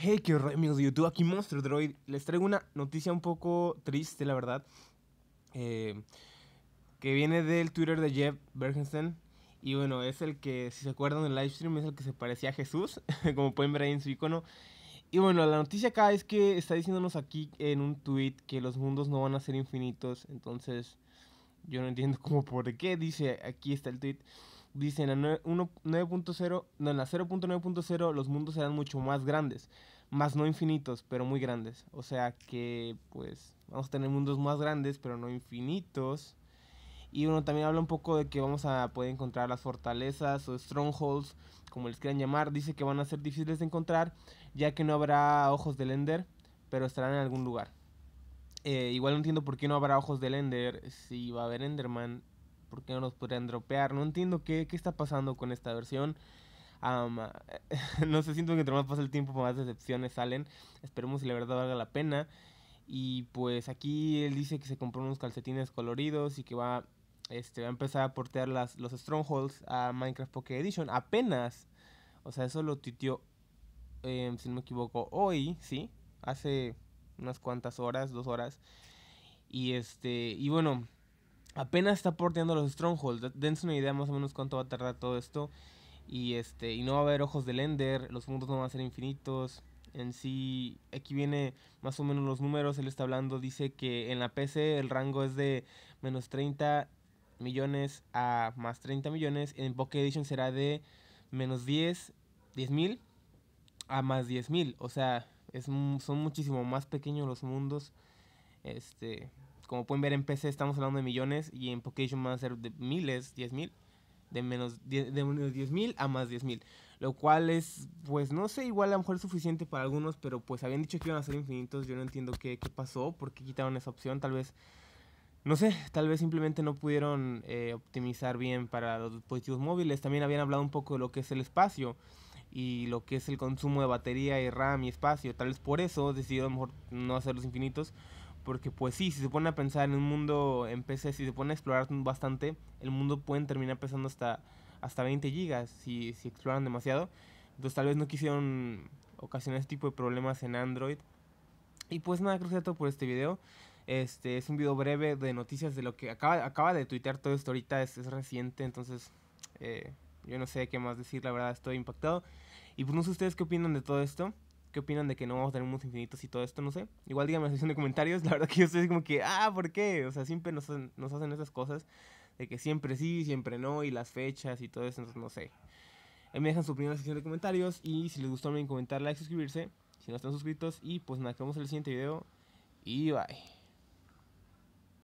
Hey, qué horror, amigos de YouTube, aquí Monster Droid. Les traigo una noticia un poco triste, la verdad. Eh, que viene del Twitter de Jeff Bergensen. Y bueno, es el que, si se acuerdan del livestream, es el que se parecía a Jesús, como pueden ver ahí en su icono. Y bueno, la noticia acá es que está diciéndonos aquí en un tweet que los mundos no van a ser infinitos. Entonces, yo no entiendo cómo por qué dice, aquí está el tweet dicen en la 0.9.0 los mundos serán mucho más grandes, más no infinitos, pero muy grandes. O sea que pues vamos a tener mundos más grandes, pero no infinitos. Y uno también habla un poco de que vamos a poder encontrar las fortalezas o strongholds, como les quieran llamar. Dice que van a ser difíciles de encontrar, ya que no habrá ojos de Ender, pero estarán en algún lugar. Eh, igual no entiendo por qué no habrá ojos de Ender si va a haber Enderman por qué no nos podrían dropear. No entiendo qué, está pasando con esta versión. no sé, siento que entre más pasa el tiempo, más decepciones salen. Esperemos si la verdad valga la pena. Y pues aquí él dice que se compró unos calcetines coloridos y que va, este, va a empezar a portear las, los Strongholds a Minecraft Pocket Edition. Apenas. O sea, eso lo titió, em, si no me equivoco, hoy, ¿sí? Hace unas cuantas horas, dos horas. Y este, y bueno, apenas está porteando los Strongholds. Dense una idea más o menos cuánto va a tardar todo esto. Y este y no va a haber ojos del Ender, los mundos no van a ser infinitos. En sí, aquí viene más o menos los números, él está hablando, dice que en la PC el rango es de menos 30 millones a más 30 millones, en Pocket Edition será de menos 10, 10 mil a más 10 mil, o sea, es, son muchísimo más pequeños los mundos. Este, como pueden ver en PC estamos hablando de millones y en Pokémon van a ser de miles, 10 mil, de menos de 10 mil a más 10 mil. Lo cual es, pues no sé, igual a lo mejor es suficiente para algunos, pero pues habían dicho que iban a ser infinitos, yo no entiendo qué, pasó, por qué quitaron esa opción, tal vez, no sé, tal vez simplemente no pudieron eh, optimizar bien para los dispositivos móviles. También habían hablado un poco de lo que es el espacio y lo que es el consumo de batería y RAM y espacio, tal vez por eso decidieron a lo mejor no hacerlos infinitos porque pues sí, si se pone a pensar en un mundo en PC, si se pone a explorar bastante, el mundo pueden terminar pesando hasta, hasta 20 gigas si, exploran demasiado. Entonces tal vez no quisieron ocasionar este tipo de problemas en Android. Y pues nada, creo que es todo por este video. Este es un video breve de noticias de lo que acaba, de tuitear todo esto ahorita, es, reciente, entonces eh, yo no sé qué más decir, la verdad estoy impactado. Y pues no sé ustedes qué opinan de todo esto opinan de que no vamos a tener mundos infinitos y todo esto, no sé. Igual díganme en la sección de comentarios, la verdad que yo estoy como que, ah, ¿por qué? O sea, siempre nos hacen, esas cosas de que siempre sí, siempre no, y las fechas y todo eso, no sé. me dejan su opinión en sección de comentarios y si les gustó, me comentar, like, suscribirse, si no están suscritos y pues nada, nos vemos en el siguiente video y bye.